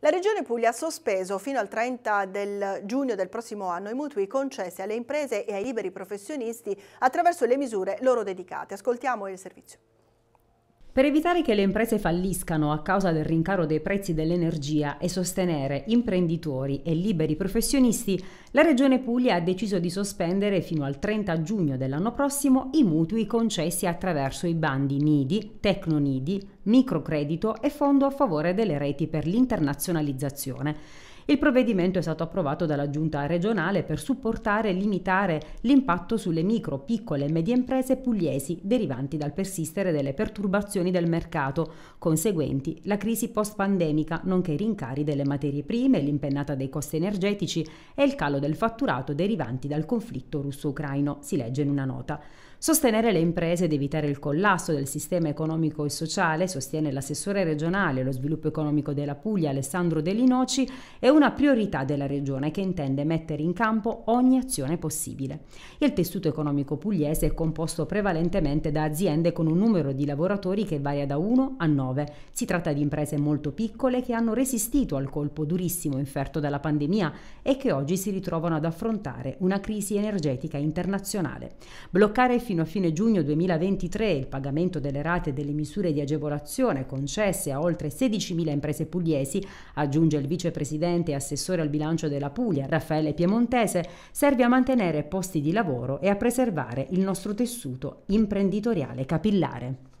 La Regione Puglia ha sospeso fino al 30 del giugno del prossimo anno i mutui concessi alle imprese e ai liberi professionisti attraverso le misure loro dedicate. Ascoltiamo il servizio. Per evitare che le imprese falliscano a causa del rincaro dei prezzi dell'energia e sostenere imprenditori e liberi professionisti, la Regione Puglia ha deciso di sospendere fino al 30 giugno dell'anno prossimo i mutui concessi attraverso i bandi NIDI, Tecnonidi, microcredito e fondo a favore delle reti per l'internazionalizzazione. Il provvedimento è stato approvato dalla Giunta regionale per supportare e limitare l'impatto sulle micro, piccole e medie imprese pugliesi derivanti dal persistere delle perturbazioni del mercato, conseguenti la crisi post-pandemica, nonché i rincari delle materie prime, l'impennata dei costi energetici e il calo del fatturato derivanti dal conflitto russo-ucraino, si legge in una nota. Sostenere le imprese ed evitare il collasso del sistema economico e sociale, sostiene l'assessore regionale allo sviluppo economico della Puglia Alessandro Delinoci, è un una priorità della regione che intende mettere in campo ogni azione possibile. Il tessuto economico pugliese è composto prevalentemente da aziende con un numero di lavoratori che varia da 1 a 9. Si tratta di imprese molto piccole che hanno resistito al colpo durissimo inferto dalla pandemia e che oggi si ritrovano ad affrontare una crisi energetica internazionale. Bloccare fino a fine giugno 2023 il pagamento delle rate delle misure di agevolazione concesse a oltre 16.000 imprese pugliesi, aggiunge il vicepresidente presidente e assessore al bilancio della Puglia, Raffaele Piemontese, serve a mantenere posti di lavoro e a preservare il nostro tessuto imprenditoriale capillare.